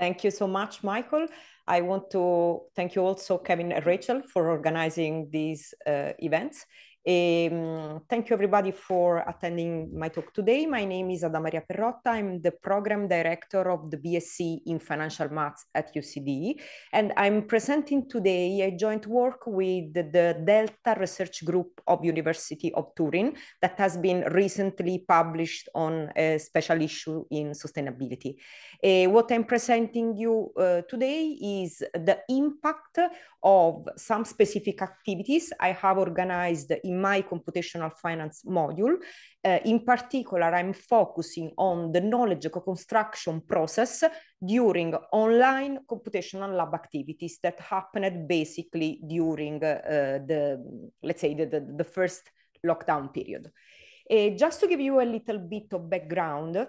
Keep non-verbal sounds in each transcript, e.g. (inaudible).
Thank you so much, Michael. I want to thank you also, Kevin and Rachel, for organizing these uh, events. Um, thank you everybody for attending my talk today. My name is Ada Maria Perrotta. I'm the program director of the BSc in Financial Maths at UCD. And I'm presenting today a joint work with the Delta Research Group of University of Turin that has been recently published on a special issue in sustainability. Uh, what I'm presenting you uh, today is the impact of some specific activities I have organized in my computational finance module. Uh, in particular, I'm focusing on the knowledge co-construction process during online computational lab activities that happened basically during uh, the, let's say, the, the, the first lockdown period. Uh, just to give you a little bit of background,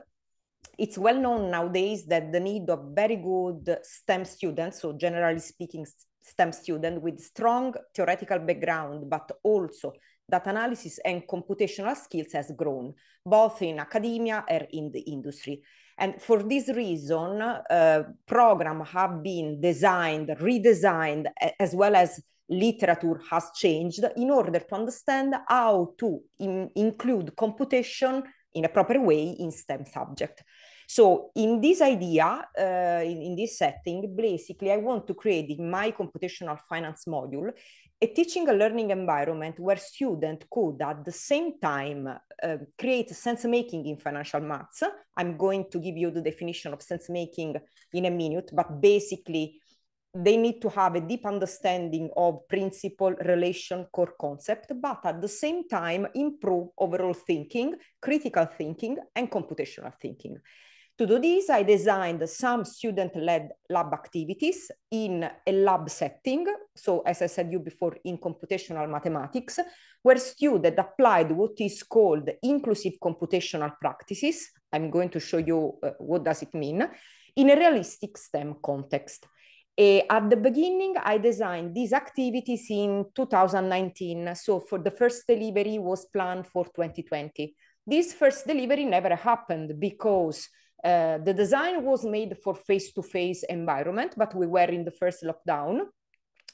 it's well known nowadays that the need of very good STEM students, so generally speaking, STEM students with strong theoretical background, but also Data analysis and computational skills has grown, both in academia and in the industry. And for this reason, uh, programs have been designed, redesigned, as well as literature has changed in order to understand how to in include computation in a proper way in STEM subject. So in this idea, uh, in, in, this setting, basically I want to create in my computational finance module a teaching and learning environment where students could at the same time uh, create sense making in financial maths. I'm going to give you the definition of sense making in a minute, but basically they need to have a deep understanding of principle, relation, core concept, but at the same time improve overall thinking, critical thinking, and computational thinking. To do this, I designed some student-led lab activities in a lab setting. So as I said you before, in computational mathematics, where students applied what is called inclusive computational practices. I'm going to show you uh, what does it mean in a realistic STEM context. Uh, at the beginning, I designed these activities in 2019. So for the first delivery was planned for 2020. This first delivery never happened because uh, the design was made for face-to-face -face environment, but we were in the first lockdown.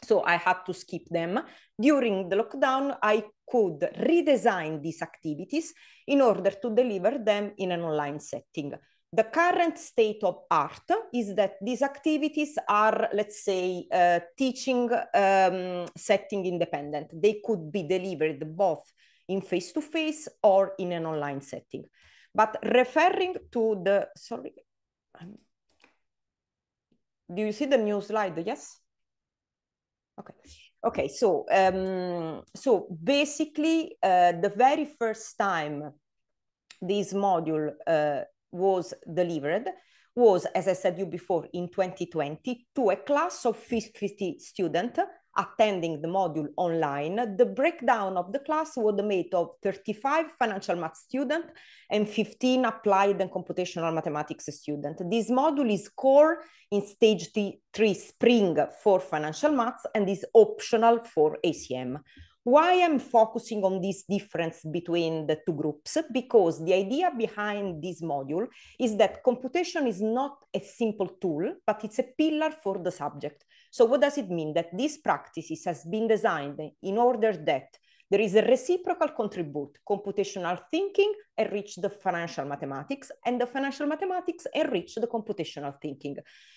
So I had to skip them. During the lockdown, I could redesign these activities in order to deliver them in an online setting. The current state of art is that these activities are, let's say, uh, teaching um, setting independent. They could be delivered both in face-to-face -face or in an online setting. But referring to the, sorry, um, do you see the new slide? Yes? Okay. Okay, so um, so basically, uh, the very first time this module uh, was delivered was, as I said you before, in 2020 to a class of 50 students attending the module online, the breakdown of the class was made of 35 financial math students and 15 applied and computational mathematics students. This module is core in stage three spring for financial maths and is optional for ACM. Why I'm focusing on this difference between the two groups? Because the idea behind this module is that computation is not a simple tool, but it's a pillar for the subject. So what does it mean? That these practices has been designed in order that there is a reciprocal contribute, computational thinking enrich the financial mathematics and the financial mathematics enrich the computational thinking.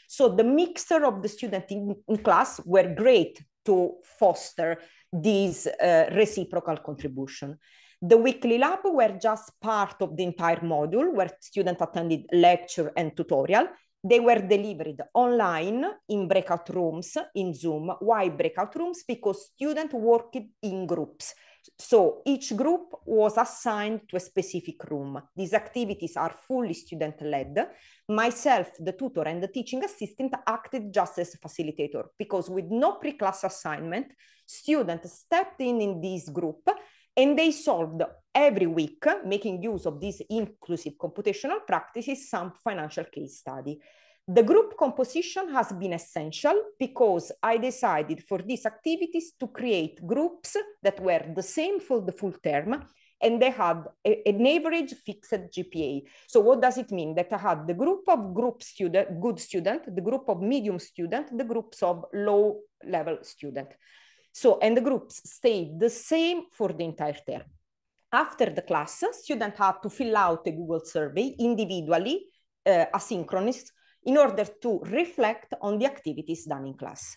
So the mixture of the student in, in class were great to foster this uh, reciprocal contribution. The weekly lab were just part of the entire module where students attended lecture and tutorial, they were delivered online in breakout rooms in Zoom. Why breakout rooms? Because students worked in groups. So each group was assigned to a specific room. These activities are fully student-led. Myself, the tutor and the teaching assistant acted just as facilitator because with no pre-class assignment, students stepped in in this group and they solved every week, making use of these inclusive computational practices, some financial case study. The group composition has been essential because I decided for these activities to create groups that were the same for the full term and they had a, an average fixed GPA. So what does it mean? That I had the group of group student, good student, the group of medium student, the groups of low level student. So, and the groups stayed the same for the entire term. After the class, students had to fill out a Google survey individually, uh, asynchronous, in order to reflect on the activities done in class.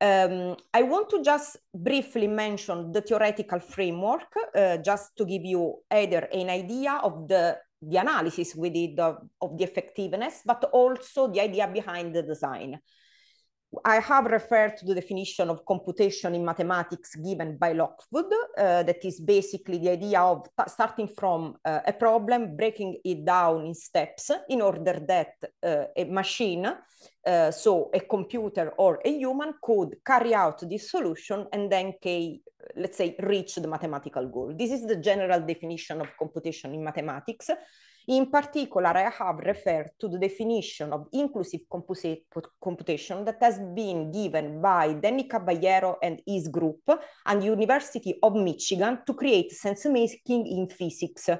Um, I want to just briefly mention the theoretical framework, uh, just to give you either an idea of the, the analysis we did of, of the effectiveness, but also the idea behind the design. I have referred to the definition of computation in mathematics given by Lockwood, uh, that is basically the idea of starting from uh, a problem, breaking it down in steps in order that uh, a machine, uh, so a computer or a human, could carry out this solution and then, let's say, reach the mathematical goal. This is the general definition of computation in mathematics. In particular, I have referred to the definition of inclusive computation that has been given by Danny Caballero and his group and University of Michigan to create sense making in physics.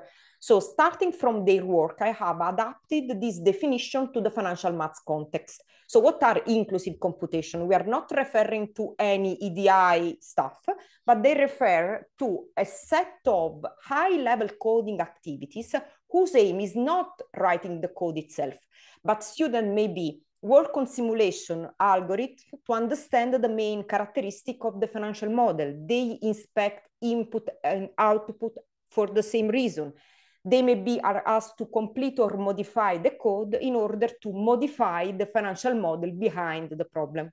So starting from their work, I have adapted this definition to the financial maths context. So what are inclusive computation? We are not referring to any EDI stuff, but they refer to a set of high level coding activities whose aim is not writing the code itself, but student may be work on simulation algorithm to understand the main characteristic of the financial model. They inspect input and output for the same reason. They may be are asked to complete or modify the code in order to modify the financial model behind the problem.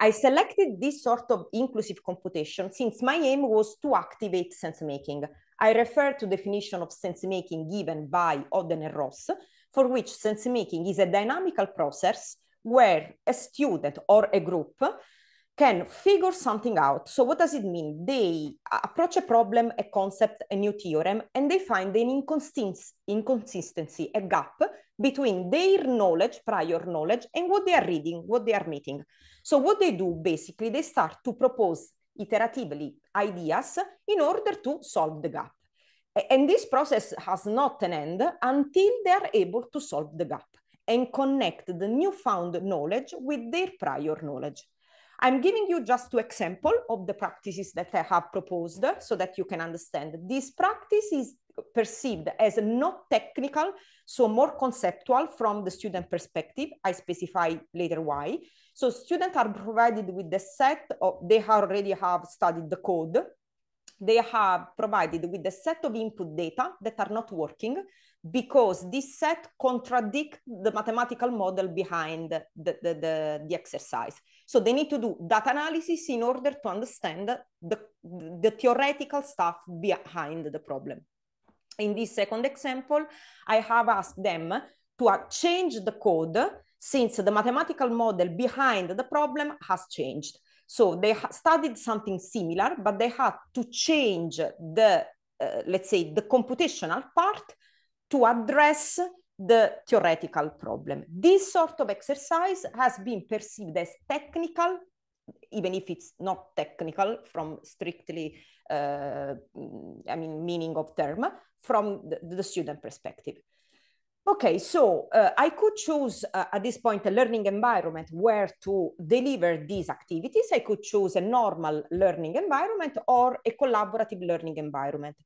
I selected this sort of inclusive computation since my aim was to activate sense making. I refer to definition of sense-making given by Oden and Ross, for which sense-making is a dynamical process where a student or a group can figure something out. So what does it mean? They approach a problem, a concept, a new theorem, and they find an inconsist inconsistency, a gap between their knowledge, prior knowledge, and what they are reading, what they are meeting. So what they do, basically, they start to propose iteratively ideas in order to solve the gap. And this process has not an end until they are able to solve the gap and connect the newfound knowledge with their prior knowledge. I'm giving you just two examples of the practices that I have proposed so that you can understand. This practice is perceived as not technical, so more conceptual from the student perspective. I specify later why. So students are provided with the set of, they already have studied the code. They have provided with the set of input data that are not working because this set contradicts the mathematical model behind the, the, the, the exercise. So they need to do data analysis in order to understand the, the theoretical stuff behind the problem. In this second example, I have asked them to change the code since the mathematical model behind the problem has changed. So they studied something similar, but they had to change the, uh, let's say, the computational part to address the theoretical problem. This sort of exercise has been perceived as technical, even if it's not technical from strictly, uh, I mean, meaning of term, from the, the student perspective. Okay, so uh, I could choose uh, at this point a learning environment where to deliver these activities. I could choose a normal learning environment or a collaborative learning environment.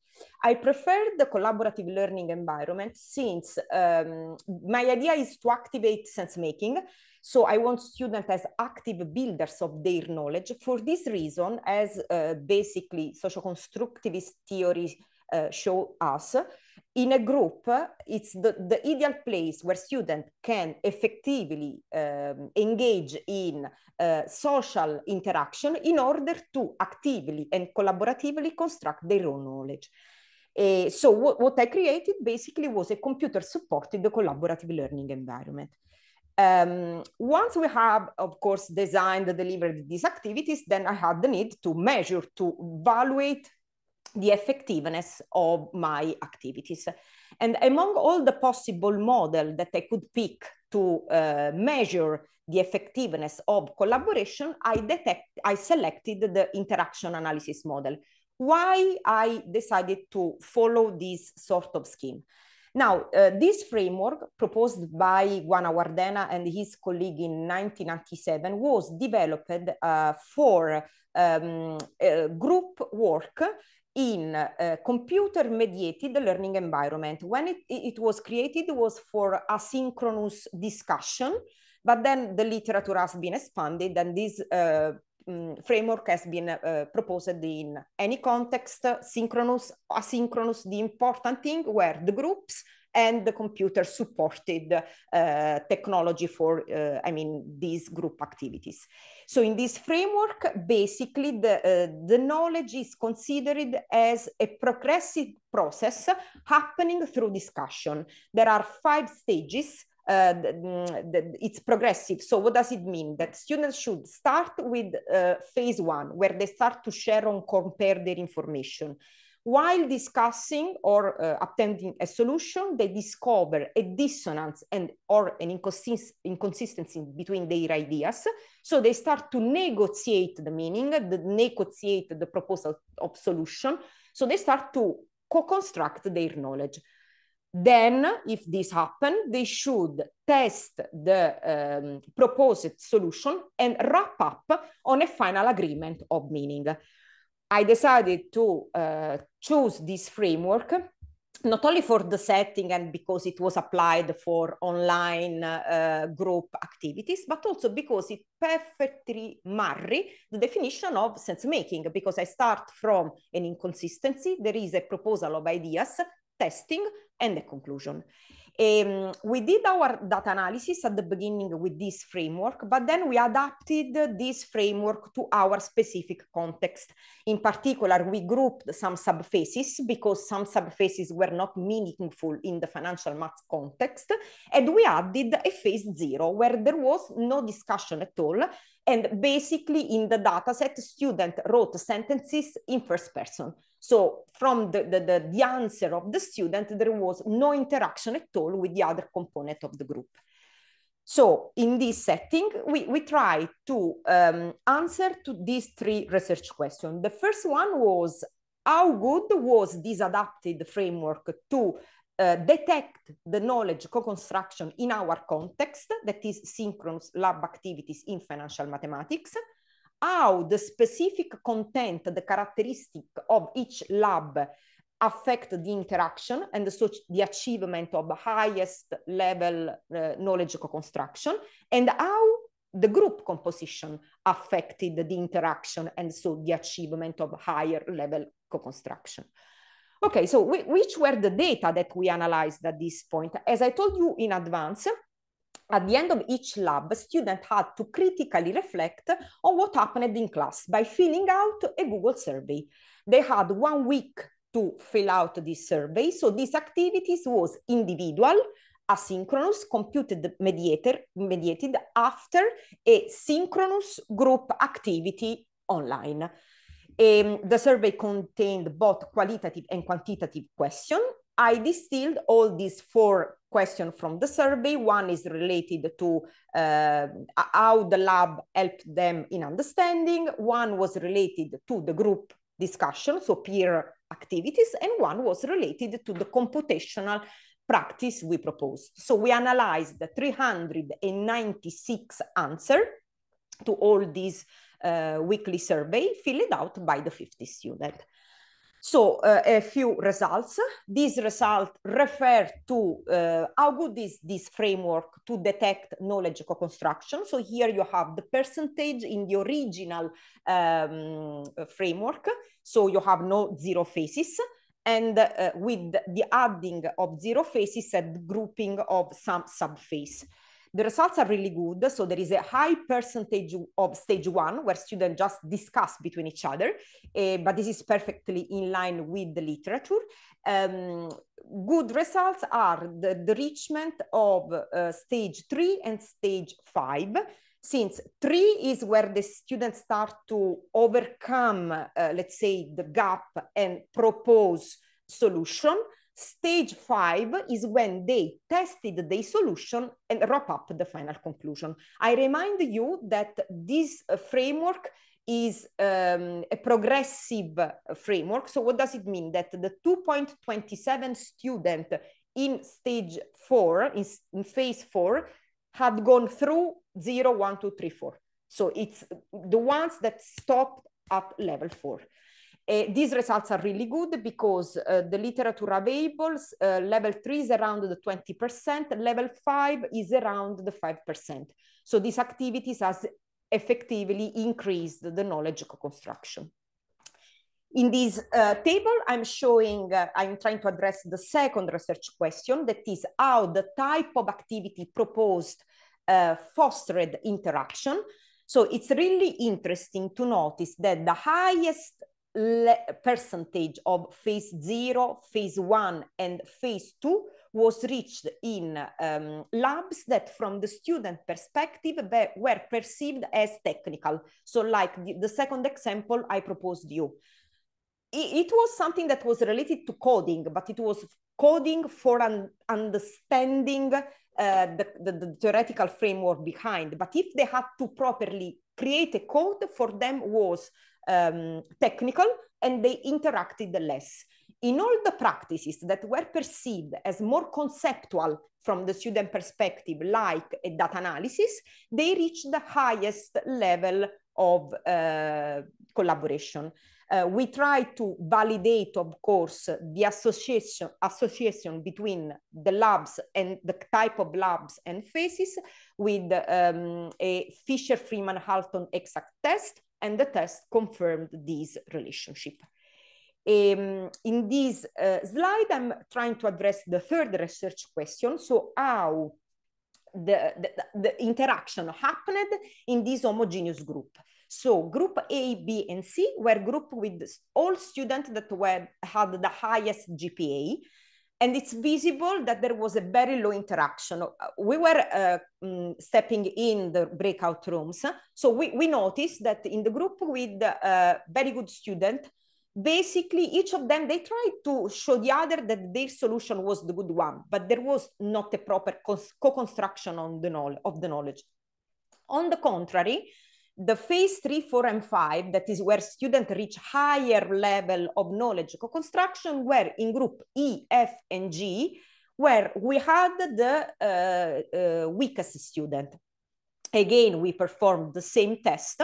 I prefer the collaborative learning environment since um, my idea is to activate sense making. So I want students as active builders of their knowledge. For this reason, as uh, basically social constructivist theories uh, show us, in a group, it's the, the ideal place where students can effectively um, engage in uh, social interaction in order to actively and collaboratively construct their own knowledge. Uh, so what, what, I created basically was a computer-supported collaborative learning environment. Um, once we have, of course, designed and delivered these activities, then I had the need to measure, to evaluate the effectiveness of my activities. And among all the possible model that I could pick to uh, measure the effectiveness of collaboration, I, detect, I selected the interaction analysis model. Why I decided to follow this sort of scheme? Now, uh, this framework proposed by Juan Awardena and his colleague in 1997 was developed uh, for um, group work in uh, computer mediated learning environment. When it, it was created it was for asynchronous discussion, but then the literature has been expanded and this uh, framework has been uh, proposed in any context, synchronous, asynchronous, the important thing where the groups and the computer supported uh, technology for, uh, I mean, these group activities. So in this framework, basically the, uh, the knowledge is considered as a progressive process happening through discussion. There are five stages uh, the, the, it's progressive. So what does it mean? That students should start with uh, phase one, where they start to share and compare their information. While discussing or uh, attempting a solution, they discover a dissonance and or an inconsist inconsistency between their ideas. So they start to negotiate the meaning, the negotiate the proposal of solution. So they start to co-construct their knowledge. Then, if this happens, they should test the um, proposed solution and wrap up on a final agreement of meaning. I decided to uh, choose this framework not only for the setting and because it was applied for online uh, group activities, but also because it perfectly marry the definition of sense making, because I start from an inconsistency, there is a proposal of ideas, testing, and a conclusion. Um, we did our data analysis at the beginning with this framework, but then we adapted this framework to our specific context. In particular, we grouped some subfaces because some subfaces were not meaningful in the financial math context, and we added a phase zero where there was no discussion at all. And basically, in the dataset, student wrote sentences in first person. So from the, the, the, the answer of the student, there was no interaction at all with the other component of the group. So in this setting, we, we try to um, answer to these three research questions. The first one was how good was this adapted framework to uh, detect the knowledge co-construction in our context, that is synchronous lab activities in financial mathematics how the specific content, the characteristic of each lab affect the interaction and so the achievement of the highest level uh, knowledge co-construction and how the group composition affected the interaction and so the achievement of higher level co-construction. Okay, so which were the data that we analyzed at this point? As I told you in advance, at the end of each lab, students had to critically reflect on what happened in class by filling out a Google survey. They had one week to fill out this survey. So these activities was individual, asynchronous, computed mediator, mediated after a synchronous group activity online. Um, the survey contained both qualitative and quantitative questions. I distilled all these four question from the survey. One is related to uh, how the lab helped them in understanding. One was related to the group discussion, so peer activities, and one was related to the computational practice we proposed. So we analyzed the 396 answer to all these uh, weekly survey filled out by the 50 students. So uh, a few results. These results refer to uh, how good is this framework to detect knowledge co-construction. So here you have the percentage in the original um, framework. So you have no zero phases and uh, with the adding of zero phases and grouping of some subface. The results are really good. So there is a high percentage of stage one where students just discuss between each other, uh, but this is perfectly in line with the literature. Um, good results are the, the of uh, stage three and stage five since three is where the students start to overcome, uh, let's say, the gap and propose solution. Stage five is when they tested the solution and wrap up the final conclusion. I remind you that this uh, framework is um, a progressive framework. So what does it mean? That the 2.27 student in stage four, in, in phase four, had gone through zero, one, two, three, four. So it's the ones that stopped at level four. Uh, these results are really good because uh, the literature available, uh, level three is around the 20%, level five is around the 5%. So these activities has effectively increased the knowledge construction In this uh, table, I'm showing, uh, I'm trying to address the second research question, that is how the type of activity proposed uh, fostered interaction. So it's really interesting to notice that the highest percentage of phase zero, phase one, and phase two was reached in um, labs that from the student perspective were perceived as technical. So like the, the second example I proposed you. It, it was something that was related to coding, but it was coding for un understanding uh, the, the, the theoretical framework behind. But if they had to properly create a code, for them was um, technical and they interacted less. In all the practices that were perceived as more conceptual from the student perspective, like a data analysis, they reached the highest level of uh, collaboration. Uh, we try to validate, of course, the association, association between the labs and the type of labs and phases with um, a Fisher-Freeman-Halton exact test and the test confirmed this relationship. Um, in this uh, slide, I'm trying to address the third research question. So how the, the, the, interaction happened in this homogeneous group. So group A, B, and C were group with all students that were, had the highest GPA and it's visible that there was a very low interaction. Uh, we were uh, mm, stepping in the breakout rooms. So we, we noticed that in the group with a uh, very good student, basically each of them, they tried to show the other that their solution was the good one, but there was not a proper co-construction on the knowledge, of the knowledge. On the contrary, the phase three, four, and five, that is where students reach higher level of knowledge co-construction, where in group E, F, and G, where we had the uh, uh, weakest student. Again, we performed the same test.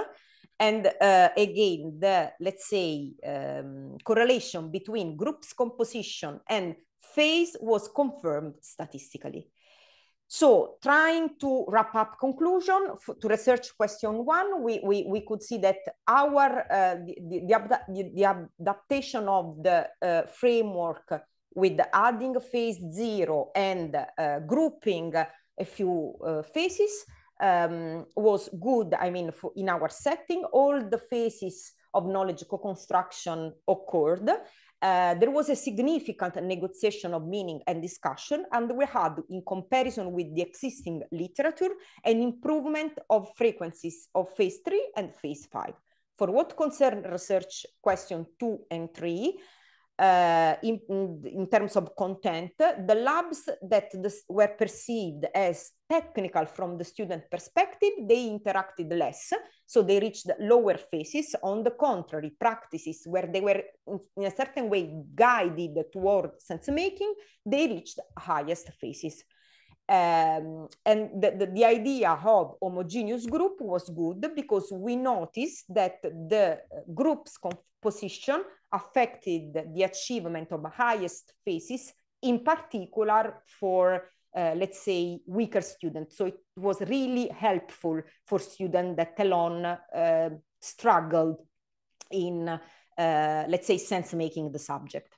And uh, again, the, let's say, um, correlation between groups composition and phase was confirmed statistically. So trying to wrap up conclusion to research question one, we, we, we could see that our uh, the, the, the, adaptation of the uh, framework with adding phase zero and uh, grouping a few uh, phases um, was good. I mean, for, in our setting, all the phases of knowledge co-construction occurred uh, there was a significant negotiation of meaning and discussion, and we had, in comparison with the existing literature, an improvement of frequencies of phase three and phase five. For what concern research question two and three, uh, in, in, terms of content, the labs that this were perceived as technical from the student perspective, they interacted less, so they reached lower phases. On the contrary, practices where they were in a certain way guided toward sense making, they reached highest phases. Um, and the, the, the, idea of homogeneous group was good because we noticed that the uh, group's composition affected the achievement of the highest phases, in particular for, uh, let's say, weaker students. So it was really helpful for students that alone uh, struggled in, uh, let's say, sense making the subject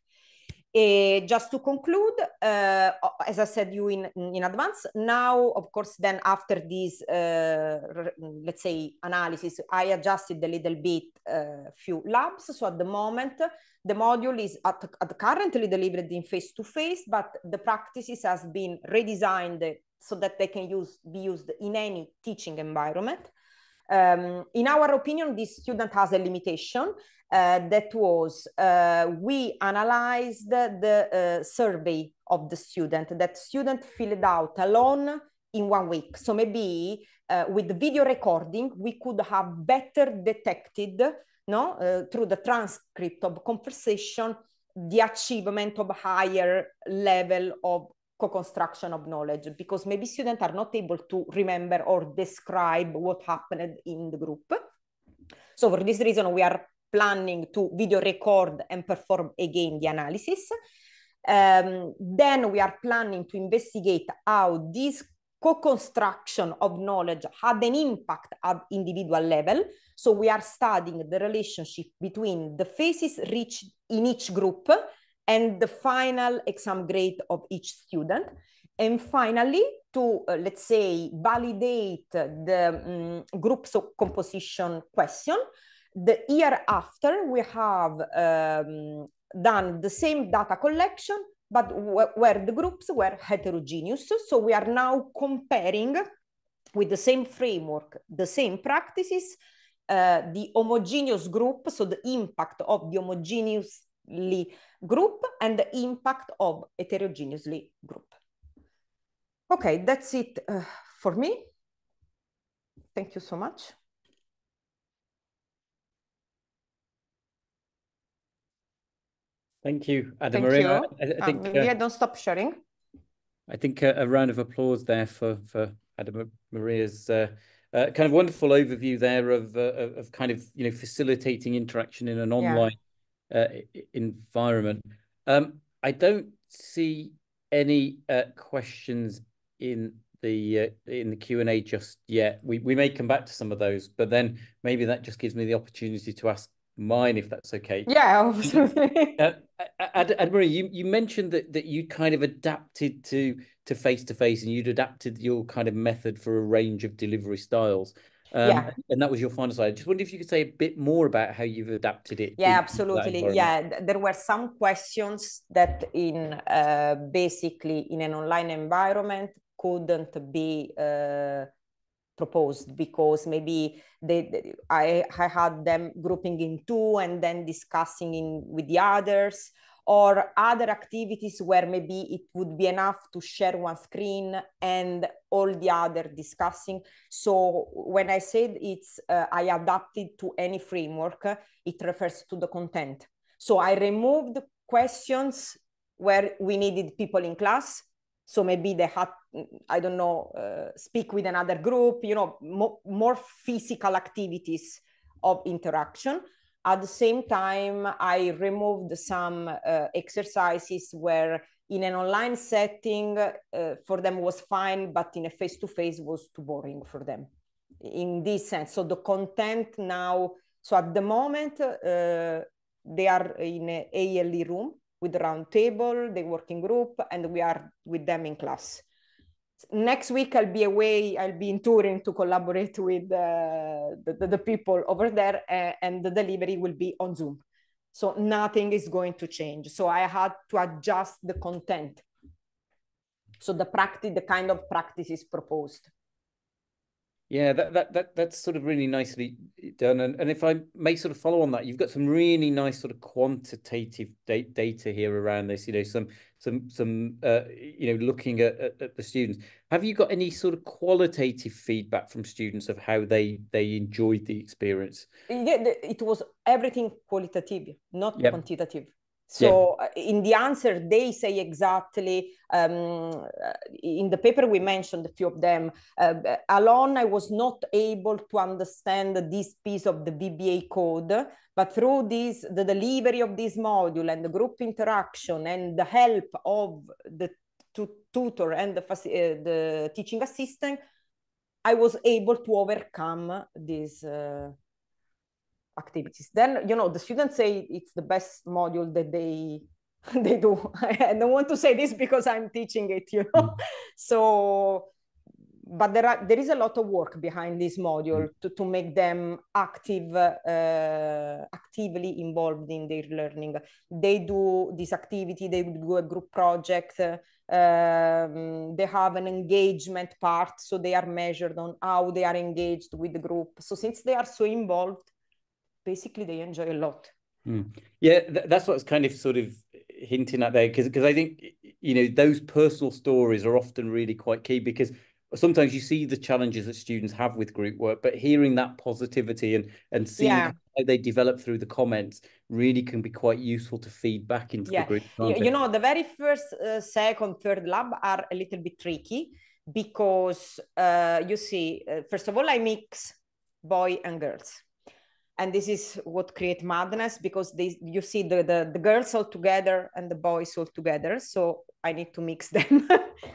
just to conclude, uh, as I said you in, in advance, now, of course, then after this, uh, let's say, analysis, I adjusted a little bit a uh, few labs. So at the moment, the module is at, at currently delivered in face-to-face, -face, but the practices has been redesigned so that they can use, be used in any teaching environment. Um, in our opinion, this student has a limitation uh, that was uh, we analyzed the uh, survey of the student that student filled out alone in one week. So maybe uh, with video recording, we could have better detected no, uh, through the transcript of conversation the achievement of higher level of co-construction of knowledge because maybe students are not able to remember or describe what happened in the group. So for this reason, we are planning to video record and perform again the analysis. Um, then we are planning to investigate how this co-construction of knowledge had an impact at individual level. So we are studying the relationship between the phases reached in each group and the final exam grade of each student. And finally, to uh, let's say validate the um, mm, group composition question, the year after we have um, done the same data collection, but where the groups were heterogeneous. So we are now comparing with the same framework, the same practices, uh, the homogeneous group, so the impact of the homogeneous group and the impact of heterogeneously group. Okay, that's it uh, for me. Thank you so much. Thank you, Adam Thank Maria. You. I, I, uh, think um, maybe uh, I don't stop sharing. I think a, a, round of applause there for for Adam Maria's uh, uh, kind of wonderful overview there of, uh, of, of kind of you know facilitating interaction in an online uh, environment. Um, I don't see any uh, questions in the uh, in the Q and A just yet. We we may come back to some of those, but then maybe that just gives me the opportunity to ask mine if that's okay. Yeah, absolutely. (laughs) uh, Ad, you you mentioned that that you kind of adapted to to face to face, and you'd adapted your kind of method for a range of delivery styles. Um, yeah. And that was your final slide. I just wonder if you could say a bit more about how you've adapted it. Yeah, absolutely. Yeah, there were some questions that in uh, basically in an online environment couldn't be uh, proposed because maybe they, I, I had them grouping in two and then discussing in with the others or other activities where maybe it would be enough to share one screen and all the other discussing. So when I said it's uh, I adapted to any framework, it refers to the content. So I removed questions where we needed people in class. So maybe they had, I don't know, uh, speak with another group, you know, mo more physical activities of interaction. At the same time, I removed some uh, exercises where in an online setting uh, for them was fine, but in a face-to-face was too boring for them in this sense. So the content now, so at the moment, uh, they are in a ALE room with round table, the working group, and we are with them in class next week I'll be away. I'll be in Turin to collaborate with uh, the, the, the, people over there, uh, and the delivery will be on Zoom. So nothing is going to change. So I had to adjust the content. So the practice, the kind of practices proposed. Yeah, that, that that that's sort of really nicely done. And and if I may sort of follow on that, you've got some really nice sort of quantitative da- data here around this. You know, some some some uh, you know looking at, at, at the students. Have you got any sort of qualitative feedback from students of how they they enjoyed the experience? Yeah, it was everything qualitative, not yep. quantitative. So yeah. Uh, in the answer, they say exactly. Um, uh, in the paper, we mentioned a few of them. Uh, alone, I was not able to understand this piece of the VBA code, but through this, the delivery of this module and the group interaction and the help of the tutor and the, uh, the teaching assistant, I was able to overcome this. Uh, activities. Then, you know, the students say it's the best module that they (laughs) they do. (laughs) I don't want to say this because I'm teaching it, you know. Mm. (laughs) So, but there are there is a lot of work behind this module mm. to, to make them active, uh, actively involved in their learning. They do this activity. They do a group project. Uh, um, they have an engagement part, so they are measured on how they are engaged with the group. So since they are so involved, basically they enjoy a lot. Mm. Yeah, th- that's what's kind of sort of hinting at there because because I think you know those personal stories are often really quite key because sometimes you see the challenges that students have with group work but hearing that positivity and and seeing yeah. how they develop through the comments really can be quite useful to feed back into yeah. the group you, you, know the very first uh, second third lab are a little bit tricky because uh, you see uh, first of all i mix boy and girls and this is what creates madness because they, you see the, the, the girls all together and the boys all together so i need to mix (laughs) them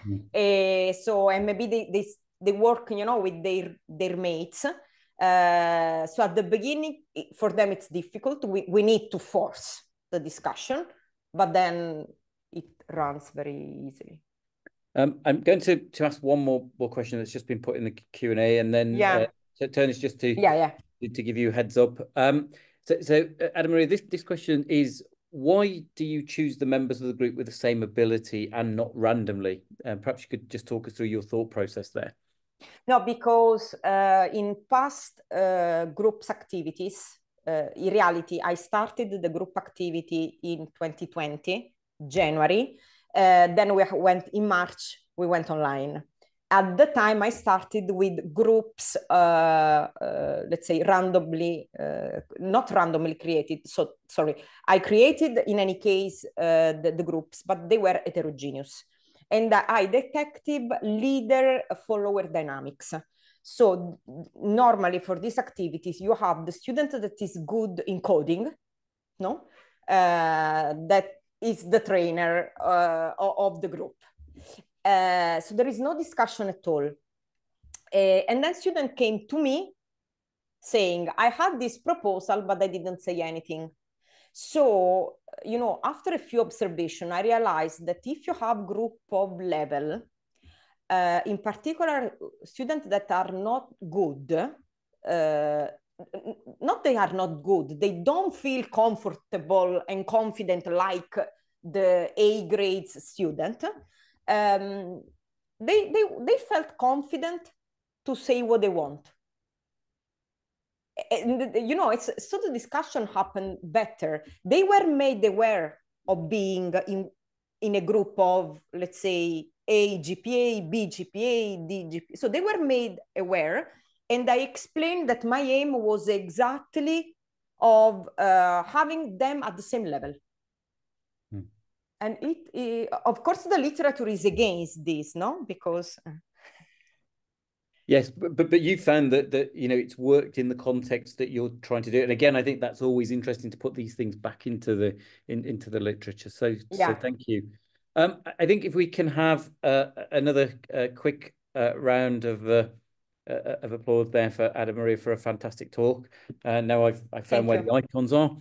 mm. uh, so and maybe they, they, they work you know with their their mates uh, so at the beginning for them it's difficult we, we need to force the discussion but then it runs very easily um, i'm going to, to ask one more, more question that's just been put in the q&a and then yeah. uh, turn this just to yeah yeah to give you heads up. Um, so, so uh, Adam Maria, this, this question is why do you choose the members of the group with the same ability and not randomly? Uh, perhaps you could just talk us through your thought process there. No, because uh, in past uh, groups activities, uh, in reality, I started the group activity in 2020, January. Uh, then we went in March, we went online at the time i started with groups uh, uh, let's say randomly uh, not randomly created so sorry i created in any case uh, the, the, groups but they were heterogeneous and i detected leader follower dynamics so normally for these activities you have the student that is good in coding no uh, that is the trainer uh, of the group Eh, so there is no discussion at all. Uh, and then student came to me saying, I had this proposal, but I didn't say anything. So, you know, after a few observation, I realized that if you have group of level, uh, in particular, students that are not good, uh, not they are not good, they don't feel comfortable and confident like the A grades student um, they, they, they felt confident to say what they want. And, uh, you know, it's, so the discussion happened better. They were made aware of being in, in a group of, let's say, A GPA, B GPA, D GPA. So they were made aware. And I explained that my aim was exactly of uh, having them at the same level and it, it, of course the literature is against this no because uh, yes but, but you found that that you know it's worked in the context that you're trying to do and again i think that's always interesting to put these things back into the in, into the literature so yeah. so thank you um, i think if we can have uh, another uh, quick uh, round of uh, uh, of applause there for Adam Maria for a fantastic talk. Uh, now I've I found Thank where you. the icons are.